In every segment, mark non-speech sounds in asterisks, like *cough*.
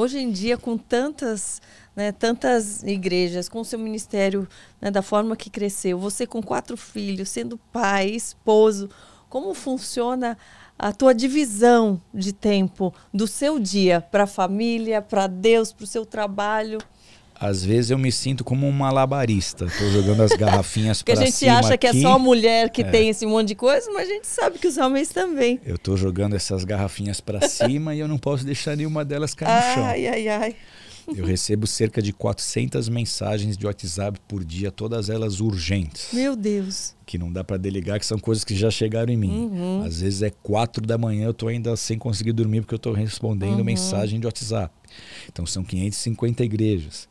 Hoje em dia, com tantas, né, tantas igrejas, com seu ministério né, da forma que cresceu, você com quatro filhos, sendo pai, esposo, como funciona a tua divisão de tempo do seu dia para a família, para Deus, para o seu trabalho? Às vezes eu me sinto como um malabarista. Estou jogando as garrafinhas para *laughs* cima. Porque a gente acha aqui. que é só a mulher que é. tem esse monte de coisa, mas a gente sabe que os homens também. Eu estou jogando essas garrafinhas para *laughs* cima e eu não posso deixar nenhuma delas cair no chão. Ai, ai, ai. Eu recebo cerca de 400 mensagens de WhatsApp por dia, todas elas urgentes. Meu Deus. Que não dá para delegar, que são coisas que já chegaram em mim. Uhum. Às vezes é quatro da manhã, eu tô ainda sem conseguir dormir porque eu tô respondendo uhum. mensagem de WhatsApp. Então são 550 igrejas.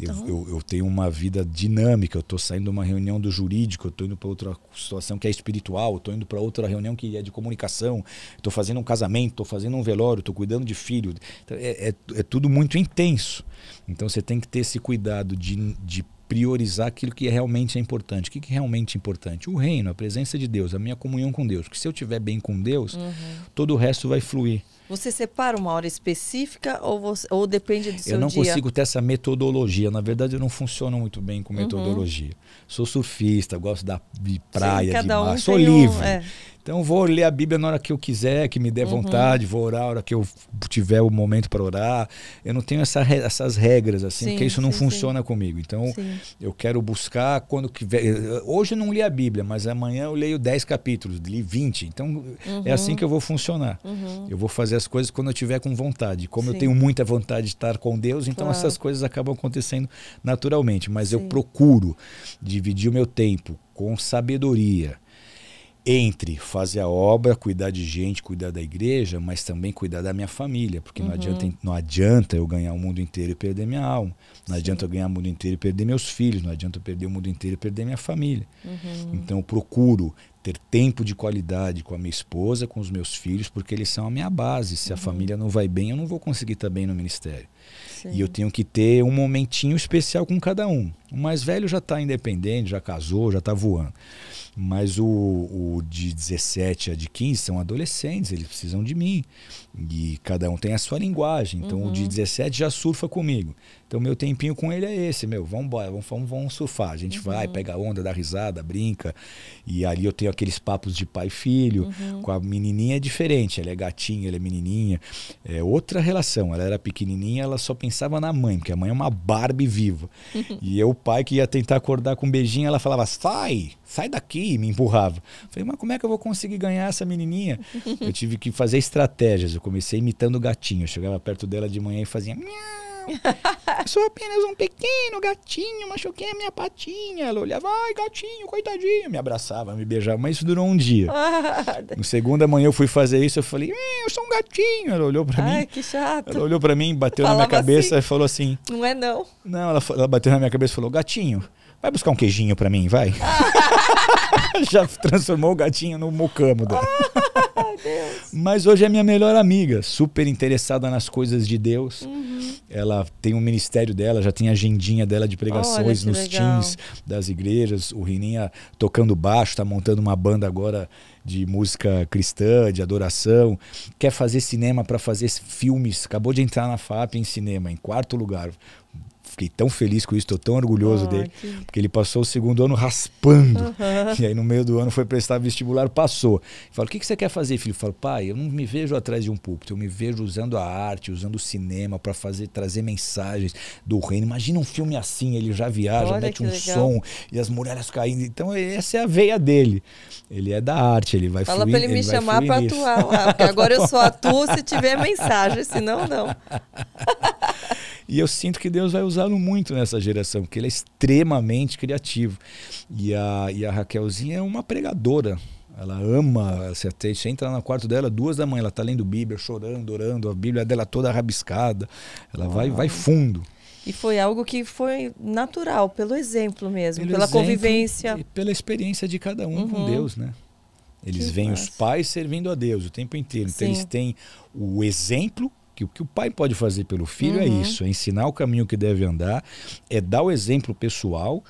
Então... Eu, eu, eu, tenho uma vida dinâmica, eu estou saindo de uma reunião do jurídico, eu estou indo para outra situação que é espiritual, estou indo para outra reunião que é de comunicação, estou fazendo um casamento, estou fazendo um velório, estou cuidando de filho. Então, é, é, é, tudo muito intenso. Então você tem que ter esse cuidado de, de priorizar aquilo que realmente é importante. O que, que é realmente importante? O reino, a presença de Deus, a minha comunhão com Deus. Que se eu tiver bem com Deus, uhum. todo o resto vai fluir. Você separa uma hora específica ou, você, ou depende do seu dia? Eu não dia? consigo ter essa metodologia. Na verdade, eu não funciono muito bem com uhum. metodologia. Uhum. Sou surfista, gosto da, de praia, Sim, de um Sou livre. Um, é. Então vou ler a Bíblia na hora que eu quiser, que me der uhum. vontade, vou orar na hora que eu tiver o momento para orar. Eu não tenho essa, essas regras assim, sim, porque isso sim, não funciona sim. comigo. Então eu quero buscar quando que hoje eu não li a Bíblia, mas amanhã eu leio 10 capítulos, li 20. Então uhum. é assim uhum. que eu vou funcionar. Uhum. Eu vou fazer as coisas quando eu tiver com vontade. Como eu tenho muita vontade de estar com Deus, então claro. essas coisas acabam acontecendo naturalmente, mas eu procuro dividir o meu tempo com sabedoria entre fazer a obra, cuidar de gente, cuidar da igreja, mas também cuidar da minha família, porque uhum. não, adianta, uhum. não adianta eu ganhar o mundo inteiro e perder minha alma, não Sim. adianta eu ganhar o mundo inteiro e perder meus filhos, não adianta eu perder o mundo inteiro e perder minha família. Uhum. Então eu procuro ter tempo de qualidade com a minha esposa, com os meus filhos, porque eles são a minha base. Se uhum. a família não vai bem, eu não vou conseguir estar bem no ministério. Sim. E eu tenho que ter um momentinho especial com cada um. O mais velho já está independente, já casou, já está voando. Mas o, o, de 17 a de 15 são adolescentes, eles precisam de mim. E cada um tem a sua linguagem. Então uhum. o de 17 uhum. já surfa comigo. Então meu tempinho com ele é esse, meu. Vamos embora, vamos, vamos, vamos surfar. A gente uhum. vai, pega onda, dá risada, brinca. E ali eu tenho aqueles papos de pai e filho. Uhum. Com a menininha é diferente. Ela é gatinha, ela é menininha. É outra relação. Ela era pequenininha, ela só pensava pensava na mãe, porque a mãe é uma Barbie viva. *laughs* e eu, o pai, que ia tentar acordar com um beijinho, ela falava: sai, sai daqui, e me empurrava. falei, mas como é que eu vou conseguir ganhar essa menininha? *laughs* eu tive que fazer estratégias. Eu comecei imitando gatinho. Eu chegava perto dela de manhã e fazia. Miau! *laughs* Sou apenas um pequeno gatinho, machuquei a minha patinha. Ela olhava, ai, gatinho, coitadinho. Me abraçava, me beijava, mas isso durou um dia. *laughs* no segunda manhã eu fui fazer isso, eu falei, eh, eu sou um gatinho. Ela olhou pra ai, mim. Ai, que chato. Ela olhou pra mim, bateu Falava na minha cabeça assim, e falou assim. Não é não. Não, ela, ela bateu na minha cabeça e falou, gatinho. Vai buscar um queijinho para mim, vai. *laughs* Já transformou o gatinho no mucamo dela. Mas hoje é minha melhor amiga, super interessada nas coisas de Deus. Uhum. Ela tem um ministério dela, já tem a agendinha dela de pregações nos legal. teams das igrejas. O Rininha tocando baixo, tá montando uma banda agora de música cristã, de adoração, quer fazer cinema para fazer filmes, acabou de entrar na FAP em cinema, em quarto lugar. Fiquei tão feliz com isso, estou tão orgulhoso oh, dele. Que... Porque ele passou o segundo ano raspando. Uhum. E aí, no meio do ano, foi prestar vestibular, passou. Falo, o que, que você quer fazer, filho? Falo, pai, eu não me vejo atrás de um púlpito, eu me vejo usando a arte, usando o cinema para fazer, trazer mensagens do reino. Imagina um filme assim, ele já viaja, Olha mete um legal. som e as mulheres caindo. Então, essa é a veia dele. Ele é da arte, ele vai Fala para ele, ele me chamar para atuar porque agora eu só atuo se tiver mensagem, senão não. *laughs* E eu sinto que Deus vai usá-lo muito nessa geração, porque ele é extremamente criativo. E a, e a Raquelzinha é uma pregadora. Ela ama, você entra no quarto dela, duas da manhã, ela está lendo Bíblia, chorando, orando, a Bíblia dela toda rabiscada. Ela ah. vai, vai fundo. E foi algo que foi natural, pelo exemplo mesmo, pelo pela exemplo convivência. E pela experiência de cada um uhum. com Deus, né? Eles que veem os pais servindo a Deus o tempo inteiro. Então Sim. eles têm o exemplo que o que o pai pode fazer pelo filho é uhum. é isso, é ensinar o caminho que deve andar, é dar o exemplo pessoal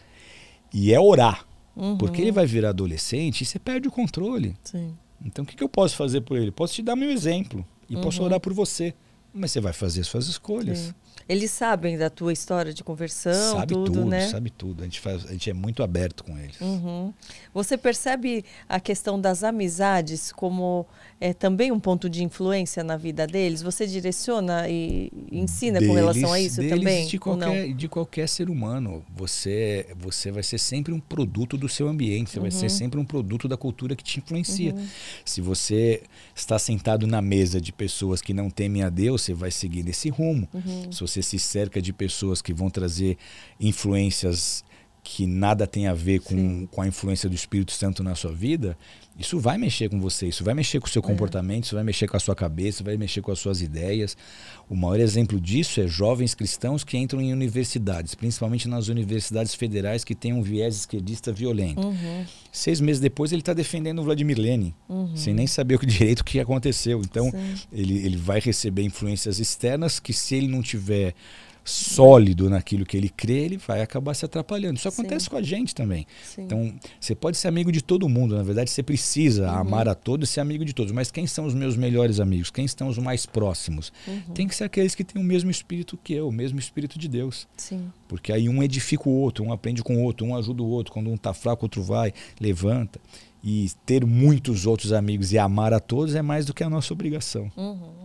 e é orar. Uhum. Porque ele uhum. vai virar adolescente e você perde o controle. Sim. Então o que, que eu posso fazer por ele? Posso te dar meu exemplo e uhum. posso orar por você. Mas você vai fazer as suas escolhas. É. Eles sabem da tua história de conversão, sabe tudo, tudo né? Sabe tudo, a gente, faz, a gente é muito aberto com eles. Uhum. Você percebe a questão das amizades como é, também um ponto de influência na vida deles? Você direciona e ensina deles, com relação a isso deles, também? De qualquer, de qualquer ser humano. Você, você vai ser sempre um produto do seu ambiente, você uhum. vai ser uhum. sempre um produto da cultura que te influencia. Uhum. Se você está sentado na mesa de pessoas que não temem a Deus, você vai seguir nesse rumo. Uhum. Se você se cerca de pessoas que vão trazer influências que nada tem a ver com, com a influência do Espírito Santo na sua vida, isso vai mexer com você, isso vai mexer com o seu é. comportamento, é. isso vai mexer com a sua cabeça, vai mexer com as suas ideias. O maior exemplo disso é jovens cristãos que entram em universidades, principalmente nas universidades federais que têm um viés esquerdista violento. Uhum. Seis meses depois ele está defendendo o Vladimir Lenin, uhum. sem nem saber o que *laughs* direito que aconteceu. Então ele, ele vai receber influências externas que se ele não tiver sólido naquilo que ele crê, ele vai acabar se atrapalhando. Isso acontece Sim. com a gente também. Sim. Então, você pode ser amigo de todo mundo, na verdade, você precisa uhum. amar a todos e ser amigo de todos. Mas quem são os meus melhores amigos? Quem estão os mais próximos? Uhum. Tem que ser aqueles que têm o mesmo espírito que eu, o mesmo espírito de Deus. Sim. Porque aí um edifica o outro, um aprende com o outro, um ajuda o outro. Quando um está fraco, o outro vai, levanta. E ter muitos outros amigos e amar a todos é mais do que a nossa obrigação. Uhum.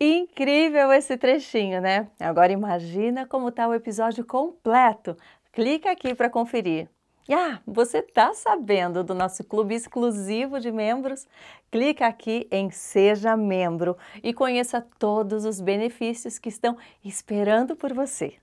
Incrível esse trechinho, né? Agora imagina como está o episódio completo. Clica aqui para conferir. E Ah, você está sabendo do nosso clube exclusivo de membros? Clica aqui em Seja Membro e conheça todos os benefícios que estão esperando por você.